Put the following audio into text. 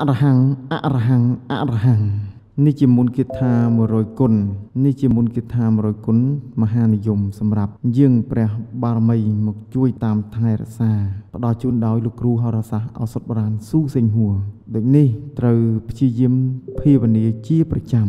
អរហង្គអរហង្គអរហង្គនេះជាមុនគាថា100គុណនេះជាមុនគាថា100គុណមហានិយមសម្រាប់ យើងព្រះបារមីមកជួយតាមថែរក្សាផ្ដល់ជូនដោយលោកគ្រូហរសាស្ត្រឱសថបុរាណស៊ូសេងហួរដូចនេះត្រូវព្យាយាមភាវនាជាប្រចាំ